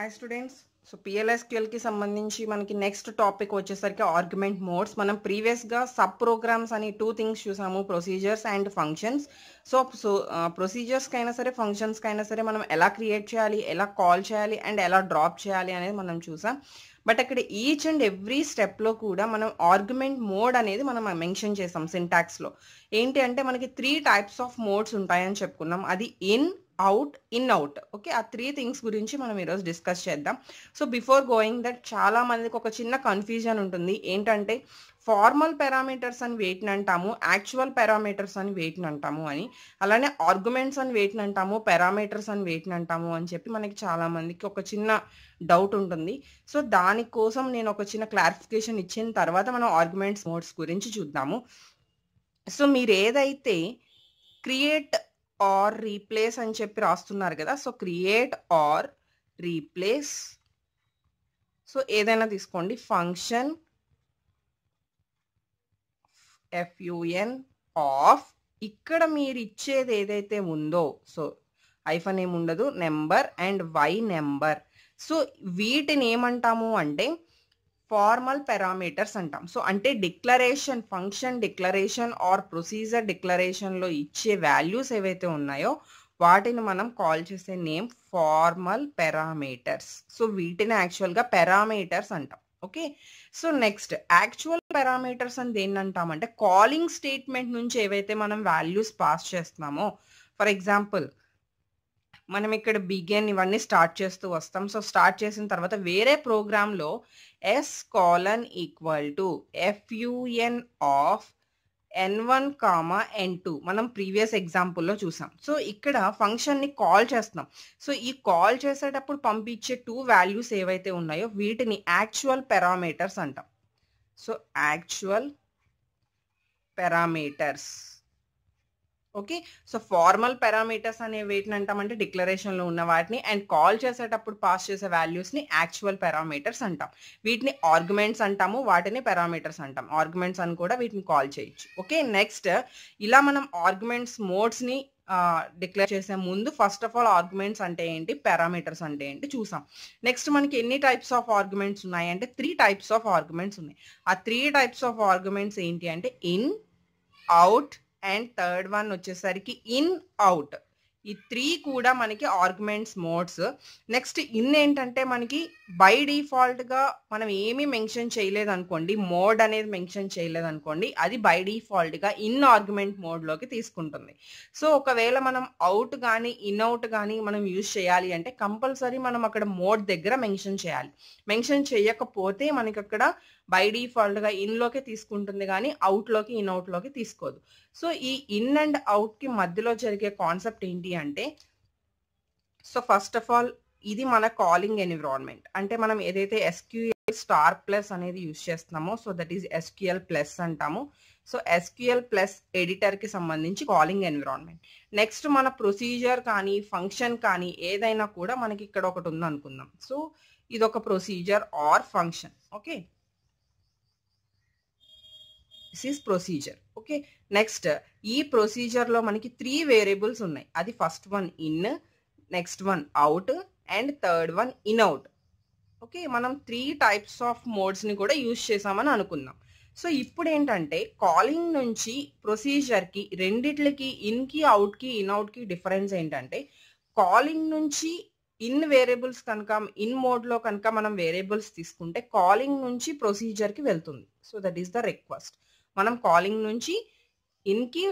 Hi students so పిఎల్ఎస్క్యూఎల్కి సంబంధించి మనకి నెక్స్ట్ టాపిక్ వచ్చేసరికి ఆర్గ్యుమెంట్ మోడ్స్ మనం ప్రీవియస్గా సబ్ ప్రోగ్రామ్స్ అని టూ థింగ్స్ చూసాము procedures and functions so so ప్రొసీజర్స్కి అయినా సరే ఫంక్షన్స్కి అయినా సరే మనం ఎలా క్రియేట్ చేయాలి ఎలా కాల్ చేయాలి అండ్ ఎలా డ్రాప్ చేయాలి అనేది మనం చూసాం బట్ అక్కడ ఈచ్ అండ్ ఎవ్రీ స్టెప్లో కూడా మనం ఆర్గ్యుమెంట్ మోడ్ అనేది మనం మెన్షన్ చేసాం సింటాక్స్లో ఏంటి అంటే మనకి త్రీ టైప్స్ ఆఫ్ మోడ్స్ ఉంటాయని చెప్పుకున్నాం అది in out in out okay ఆ త్రీ థింగ్స్ గురించి మనం ఈరోజు డిస్కస్ చేద్దాం సో బిఫోర్ గోయింగ్ దట్ చాలా మందికి ఒక చిన్న కన్ఫ్యూజన్ ఉంటుంది ఏంటంటే ఫార్మల్ పారామీటర్స్ అని వెయిట్ని అంటాము యాక్చువల్ పారామీటర్స్ అని వెయిట్ని అంటాము అని అలానే ఆర్గ్యుమెంట్స్ అని వెయిట్ని అంటాము పారామీటర్స్ అని వెయిట్ని అంటాము అని చెప్పి మనకి చాలామందికి ఒక చిన్న డౌట్ ఉంటుంది సో దానికోసం నేను ఒక చిన్న క్లారిఫికేషన్ ఇచ్చిన తర్వాత మనం ఆర్గ్యుమెంట్స్ మోడ్స్ గురించి చూద్దాము సో మీరు ఏదైతే క్రియేట్ ఆర్ రీప్లేస్ అని చెప్పి రాస్తున్నారు కదా so create or replace so ఏదైనా తీసుకోండి ఫంక్షన్ ఎఫ్యుఎన్ ఆఫ్ ఇక్కడ మీరు ఇచ్చేది ఏదైతే ఉందో సో ఐఫన్ ఏముండదు number and Y number so వీటిని ఏమంటాము అంటే ఫార్మల్ పారామీటర్స్ అంటాం సో అంటే declaration function declaration or procedure డిక్లరేషన్లో ఇచ్చే వాల్యూస్ ఏవైతే ఉన్నాయో వాటిని మనం కాల్ చేసే నేమ్ ఫార్మల్ పారామీటర్స్ సో వీటిని యాక్చువల్గా పారామీటర్స్ అంటాం okay so next actual parameters అని దేన్ని అంటామంటే కాలింగ్ స్టేట్మెంట్ నుంచి ఏవైతే మనం వాల్యూస్ పాస్ చేస్తున్నామో ఫర్ ఎగ్జాంపుల్ మనం ఇక్కడ బిగిన్ ఇవన్నీ స్టార్ట్ చేస్తూ వస్తాం సో స్టార్ట్ చేసిన తర్వాత వేరే ప్రోగ్రాంలో S colon equal to F U N of N one comma N two మనం ప్రీవియస్ ఎగ్జాంపుల్లో చూసాం సో ఇక్కడ ఫంక్షన్ని కాల్ చేస్తున్నాం సో ఈ కాల్ చేసేటప్పుడు పంపించే టూ వాల్యూస్ ఏవైతే ఉన్నాయో వీటిని యాక్చువల్ పెరామీటర్స్ అంటాం so actual parameters okay so formal parameters అనే వేటిని అంటామంటే డిక్లరేషన్లో ఉన్న వాటిని అండ్ కాల్ చేసేటప్పుడు పాస్ చేసే వాల్యూస్ని యాక్చువల్ పారామీటర్స్ అంటాం వీటిని ఆర్గ్యుమెంట్స్ అంటాము వాటిని పారామీటర్స్ అంటాం ఆర్గ్యుమెంట్స్ అని కూడా వీటిని కాల్ చేయొచ్చు ఓకే నెక్స్ట్ ఇలా మనం ఆర్గ్యుమెంట్స్ మోడ్స్ని డిక్లేర్ చేసే ముందు ఫస్ట్ ఆఫ్ ఆల్ ఆర్గ్యుమెంట్స్ అంటే ఏంటి పారామీటర్స్ అంటే ఏంటి చూసాం నెక్స్ట్ మనకి ఎన్ని టైప్స్ ఆఫ్ ఆర్గ్యుమెంట్స్ ఉన్నాయి అంటే త్రీ టైప్స్ ఆఫ్ ఆర్గ్యుమెంట్స్ ఉన్నాయి ఆ త్రీ టైప్స్ ఆఫ్ ఆర్గ్యుమెంట్స్ ఏంటి అంటే in out and third one వచ్చేసరికి ఇన్ అవుట్ ఈ త్రీ కూడా మనకి ఆర్గ్యుమెంట్స్ మోడ్స్ నెక్స్ట్ ఇన్ ఏంటంటే మనకి బై డిఫాల్ట్గా మనం ఏమీ మెన్షన్ చేయలేదు అనుకోండి మోడ్ అనేది మెన్షన్ చేయలేదు అనుకోండి అది బై డిఫాల్ట్గా ఇన్ ఆర్గ్యుమెంట్ మోడ్లోకి తీసుకుంటుంది సో ఒకవేళ మనం అవుట్ కానీ ఇన్ అవుట్ కానీ మనం యూజ్ చేయాలి అంటే కంపల్సరీ మనం అక్కడ మోడ్ దగ్గర మెన్షన్ చేయాలి మెన్షన్ చేయకపోతే మనకి అక్కడ బై డిఫాల్ట్గా ఇన్లోకే తీసుకుంటుంది కానీ అవుట్లోకి ఇన్ అవుట్లోకి తీసుకోదు సో ఈ ఇన్ అండ్ అవుట్కి మధ్యలో జరిగే కాన్సెప్ట్ ఏంటి ఏంటి అంటే సో ఫస్ట్ ఆఫ్ ఆల్ ఇది మన కాలింగ్ ఎన్విరాన్మెంట్ అంటే మనం ఏదైతే ఎస్క్యూఎల్ స్టార్ ప్లస్ అనేది యూజ్ చేస్తున్నామో so that is SQL plus అంటాము సో ఎస్క్యూఎల్ ప్లస్ ఎడిటర్కి సంబంధించి కాలింగ్ ఎన్విరాన్మెంట్ నెక్స్ట్ మన ప్రొసీజర్ కానీ ఫంక్షన్ కానీ ఏదైనా కూడా మనకి ఇక్కడ ఒకటి ఉంది అనుకుందాం సో ఇది ఒక procedure or function okay this is procedure okay next ఈ ప్రొసీజర్లో మనకి త్రీ వేరియబుల్స్ ఉన్నాయి అది first one in next one out and third one in out okay మనం త్రీ టైప్స్ ఆఫ్ మోడ్స్ని కూడా యూజ్ చేసామని అనుకుందాం సో ఇప్పుడు ఏంటంటే కాలింగ్ నుంచి ప్రొసీజర్కి రెండిట్లకి ఇన్కి అవుట్కి ఇన్ అవుట్కి డిఫరెన్స్ ఏంటంటే కాలింగ్ నుంచి ఇన్ వేరియబుల్స్ కనుక ఇన్ మోడ్లో కనుక మనం వేరియబుల్స్ తీసుకుంటే కాలింగ్ నుంచి ప్రొసీజర్కి వెళ్తుంది so that is the request మనం కాలింగ్ నుంచి ఇన్కి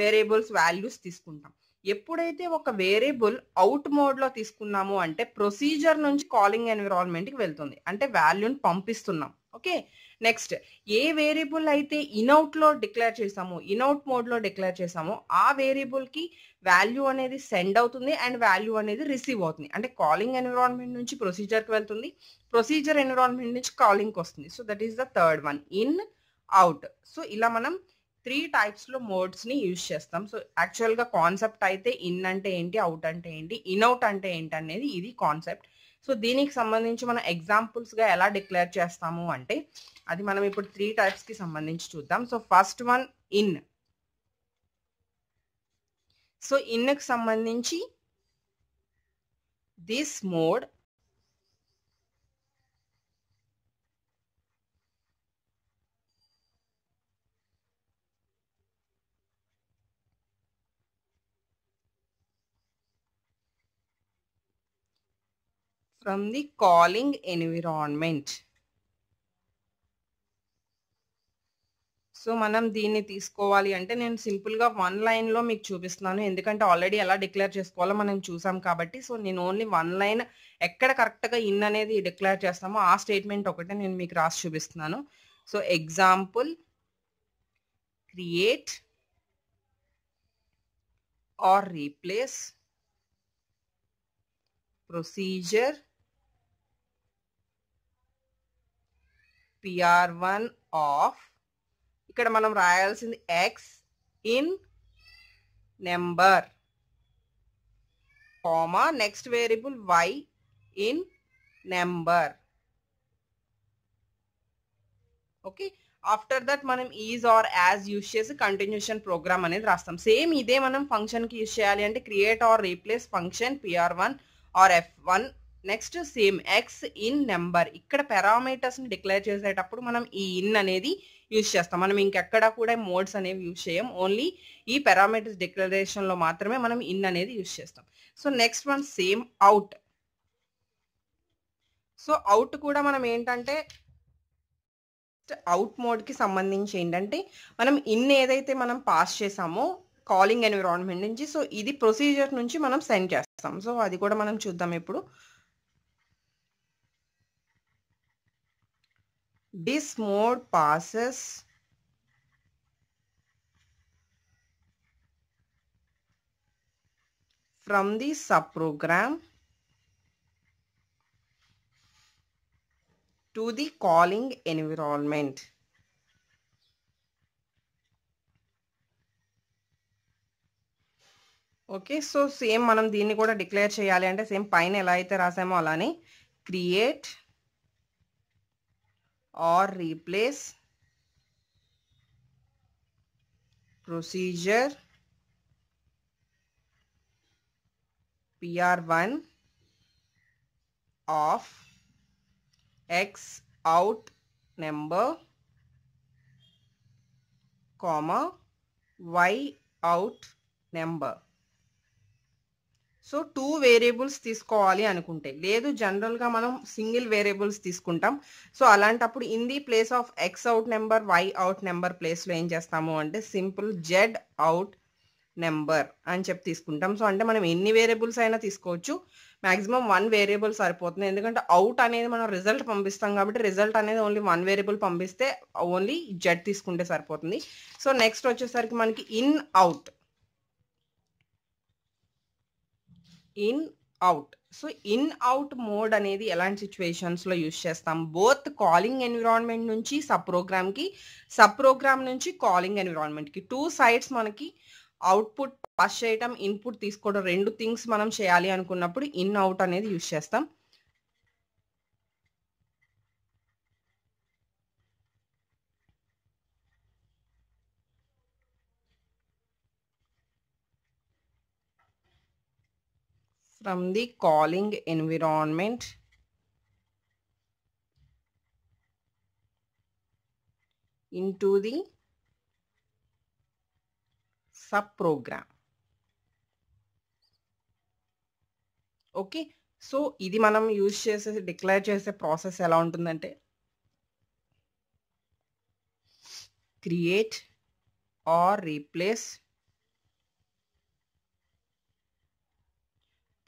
వేరియబుల్స్ వాల్యూస్ తీసుకుంటాం ఎప్పుడైతే ఒక వేరియబుల్ అవుట్ మోడ్లో తీసుకున్నాము అంటే ప్రొసీజర్ నుంచి కాలింగ్ ఎన్విరాన్మెంట్కి వెళ్తుంది అంటే వాల్యూని పంపిస్తున్నాం ఓకే నెక్స్ట్ ఏ వేరియబుల్ అయితే ఇన్అవుట్లో డిక్లేర్ చేసామో ఇన్అవుట్ మోడ్లో డిక్లేర్ చేసామో ఆ వేరియబుల్కి వాల్యూ అనేది సెండ్ అవుతుంది అండ్ వాల్యూ అనేది రిసీవ్ అవుతుంది అంటే కాలింగ్ ఎన్విరాన్మెంట్ నుంచి ప్రొసీజర్కి వెళ్తుంది ప్రొసీజర్ ఎన్విరాన్మెంట్ నుంచి కాలింగ్కి వస్తుంది so that is the third one in out so ఇలా మనం త్రీ టైప్స్లో మోడ్స్ని యూజ్ చేస్తాం సో యాక్చువల్గా కాన్సెప్ట్ అయితే ఇన్ అంటే ఏంటి అవుట్ అంటే ఏంటి ఇన్ అవుట్ అంటే ఏంటి అనేది ఇది కాన్సెప్ట్ సో దీనికి సంబంధించి మనం ఎగ్జాంపుల్స్గా ఎలా డిక్లేర్ చేస్తాము అంటే అది మనం ఇప్పుడు త్రీ టైప్స్కి సంబంధించి చూద్దాం so first one in so ఇన్కి సంబంధించి this mode from the calling environment so మనం దీన్ని తీసుకోవాలి అంటే నేను సింపుల్గా వన్ లైన్లో మీకు చూపిస్తున్నాను ఎందుకంటే ఆల్రెడీ ఎలా డిక్లేర్ చేసుకోవాలో మనం చూసాం కాబట్టి సో నేను ఓన్లీ వన్ లైన్ ఎక్కడ కరెక్ట్గా ఇన్ అనేది డిక్లేర్ చేస్తామో ఆ స్టేట్మెంట్ ఒకటే నేను మీకు రాసి చూపిస్తున్నాను so example create or replace procedure PR one of ఇక్కడ మనం రాయాల్సింది X in number comma next variable Y in number okay after that మనం ఈజ్ ఆర్ యాజ్ యూజ్ చేసి కంటిన్యూషన్ ప్రోగ్రామ్ అనేది రాస్తాం సేమ్ ఇదే మనం ఫంక్షన్కి యూజ్ చేయాలి అంటే create or replace function PR one or F one next same X in number ఇక్కడ పారామీటర్స్ని డిక్లేర్ చేసేటప్పుడు మనం ఈ ఇన్ అనేది యూజ్ చేస్తాం మనం ఇంకెక్కడ కూడా మోడ్స్ అనేవి యూజ్ చేయం ఓన్లీ ఈ పారామీటర్స్ డిక్లరేషన్లో మాత్రమే మనం ఇన్ అనేది యూజ్ చేస్తాం so next one same out so out కూడా మనం ఏంటంటే అవుట్ మోడ్కి సంబంధించి ఏంటంటే మనం ఇన్ ఏదైతే మనం పాస్ చేసామో కాలింగ్ ఎన్విరాన్మెంట్ నుంచి సో ఇది ప్రొసీజర్ నుంచి మనం సెండ్ చేస్తాం సో అది కూడా మనం చూద్దాం ఇప్పుడు This mode passes from the subprogram to the calling environment. Okay so same మనం దీన్ని కూడా డిక్లేర్ చేయాలి అంటే సేమ్ పైన ఎలా అయితే రాసామో అలానే create or replace procedure PR1 of X out number comma Y out number. So two variables తీసుకోవాలి అనుకుంటే లేదు జనరల్గా మనం సింగిల్ వేరియబుల్స్ తీసుకుంటాం సో అలాంటప్పుడు in the place of X out number Y out number ప్లేస్లో ఏం చేస్తాము అంటే సింపుల్ జెడ్ అవుట్ నెంబర్ అని చెప్పి తీసుకుంటాం సో అంటే మనం ఎన్ని వేరియబుల్స్ అయినా తీసుకోవచ్చు మాక్సిమం వన్ వేరియబుల్ సరిపోతుంది ఎందుకంటే అవుట్ అనేది మనం రిజల్ట్ పంపిస్తాం కాబట్టి రిజల్ట్ అనేది ఓన్లీ వన్ వేరియబుల్ పంపిస్తే ఓన్లీ జెడ్ తీసుకుంటే సరిపోతుంది సో నెక్స్ట్ వచ్చేసరికి మనకి in out in out so in out mode అనేది ఎలాంటి సిచ్యువేషన్స్లో యూజ్ చేస్తాం బోత్ కాలింగ్ ఎన్విరాన్మెంట్ నుంచి సబ్ ప్రోగ్రామ్కి సబ్ ప్రోగ్రామ్ నుంచి కాలింగ్ ఎన్విరాన్మెంట్కి టూ సైడ్స్ మనకి అవుట్పుట్ పాస్ చేయటం ఇన్పుట్ తీసుకోవడం రెండు థింగ్స్ మనం చేయాలి అనుకున్నప్పుడు ఇన్ అవుట్ అనేది యూజ్ చేస్తాం from the calling environment into the subprogram. Okay. So, ఇది మనం యూజ్ చేసే డిక్లేర్ చేసే ప్రాసెస్ ఎలా ఉంటుందంటే create or replace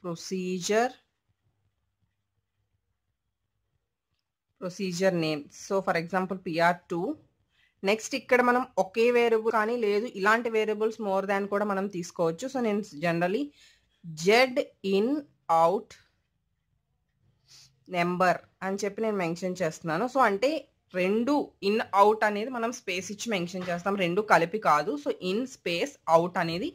procedure procedure name so for example PR two next ఇక్కడ మనం ఒకే వేరియబుల్ కానీ లేదు ఇలాంటి వేరియబుల్స్ మోర్ దాన్ కూడా మనం తీసుకోవచ్చు సో నేను generally Z in out number అని చెప్పి నేను మెన్షన్ చేస్తున్నాను సో అంటే రెండు ఇన్ అవుట్ అనేది మనం స్పేస్ ఇచ్చి మెన్షన్ చేస్తాం రెండు కలిపి కాదు సో ఇన్ స్పేస్ అవుట్ అనేది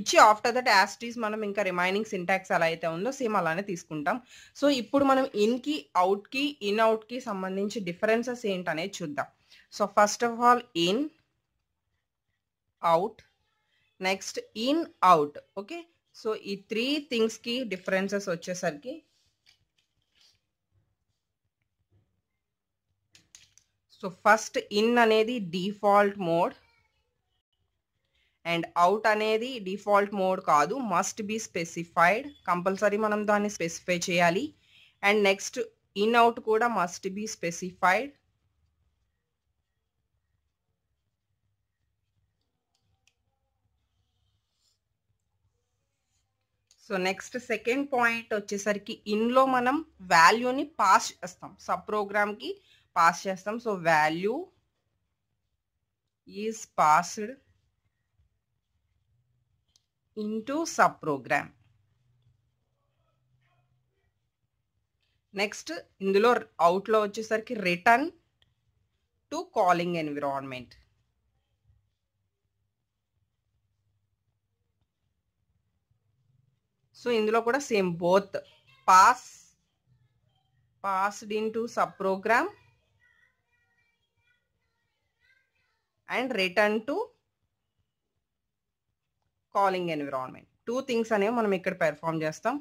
ఇచ్చి ఆఫ్టర్ దట్ యాస్టీస్ మనం ఇంకా రిమైనింగ్ సింటాక్స్ ఎలా అయితే ఉందో సేమ్ అలానే తీసుకుంటాం సో ఇప్పుడు మనం ఇన్కి అవుట్కి ఇన్ అవుట్కి సంబంధించి డిఫరెన్సెస్ ఏంటనేది చూద్దాం so first of all in out next in out okay so ఈ త్రీ థింగ్స్కి డిఫరెన్సెస్ వచ్చేసరికి సో ఫస్ట్ ఇన్ అనేది డిఫాల్ట్ మోడ్ అండ్ అవుట్ అనేది డిఫాల్ట్ మోడ్ కాదు మస్ట్ బి స్పెసిఫైడ్ కంపల్సరీ మనం దాన్ని స్పెసిఫై చేయాలి అండ్ నెక్స్ట్ ఇన్ అవుట్ కూడా must be specified so next second point వచ్చేసరికి ఇన్లో మనం వాల్యూని పాస్ చేస్తాం సబ్ ప్రోగ్రామ్కి పాస్ చేస్తాం so value is passed into sub program next ఇందులో అవుట్లో వచ్చేసరికి return to calling environment so ఇందులో కూడా same both pass passed in to sub program and return to calling environment. Two things అనేవి మనం ఇక్కడ పెర్ఫామ్ చేస్తాం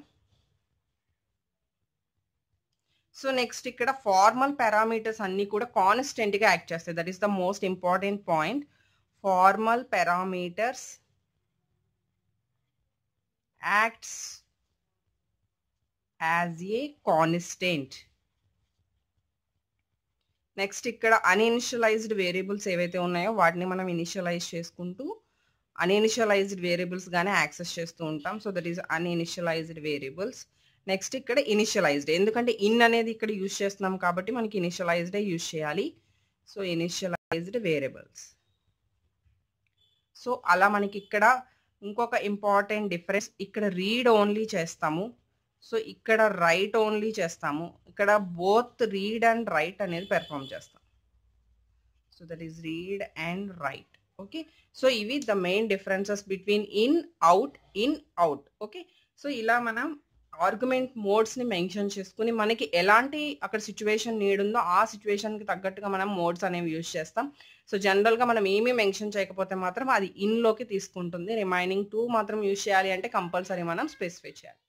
సో నెక్స్ట్ ఇక్కడ ఫార్మల్ పారామీటర్స్ అన్నీ కూడా కాన్స్టెంట్గా యాక్ట్ చేస్తాయి that is the most important point formal parameters acts as a constant next ఇక్కడ అన్ఇనిషియలైజ్డ్ వేరియబుల్స్ ఏవైతే ఉన్నాయో వాటిని మనం ఇనిషియలైజ్ చేసుకుంటూ అన్ఇనిషియలైజ్డ్ వేరియబుల్స్ గానే యాక్సెస్ చేస్తూ ఉంటాం so that is uninitialised variables next ఇక్కడ ఇనిషియలైజ్డ్ ఎందుకంటే ఇన్ అనేది ఇక్కడ యూజ్ చేస్తున్నాం కాబట్టి మనకి ఇనిషియలైజ్డే యూజ్ చేయాలి సో ఇనిషియలైజ్డ్ వేరియబుల్స్ సో అలా మనకి ఇక్కడ ఇంకొక ఇంపార్టెంట్ డిఫరెన్స్ ఇక్కడ రీడ్ ఓన్లీ చేస్తాము సో ఇక్కడ రైట్ ఓన్లీ చేస్తాము ఇక్కడ బోత్ రీడ్ అండ్ రైట్ అనేది పెర్ఫామ్ చేస్తాం so that is read and write okay so ఇవి the main differences between in out in out okay so ఇలా మనం ఆర్గ్యుమెంట్ మోడ్స్ని మెన్షన్ చేసుకుని మనకి ఎలాంటి అక్కడ సిచ్యువేషన్ నీడ్ ఉందో ఆ సిచ్యువేషన్కి తగ్గట్టుగా మనం మోడ్స్ అనేవి యూజ్ చేస్తాం సో జనరల్గా మనం ఏమీ మెన్షన్ చేయకపోతే మాత్రం అది ఇన్లోకి తీసుకుంటుంది రిమైనింగ్ టూ మాత్రం యూజ్ చేయాలి అంటే కంపల్సరీ మనం స్పెసిఫై చేయాలి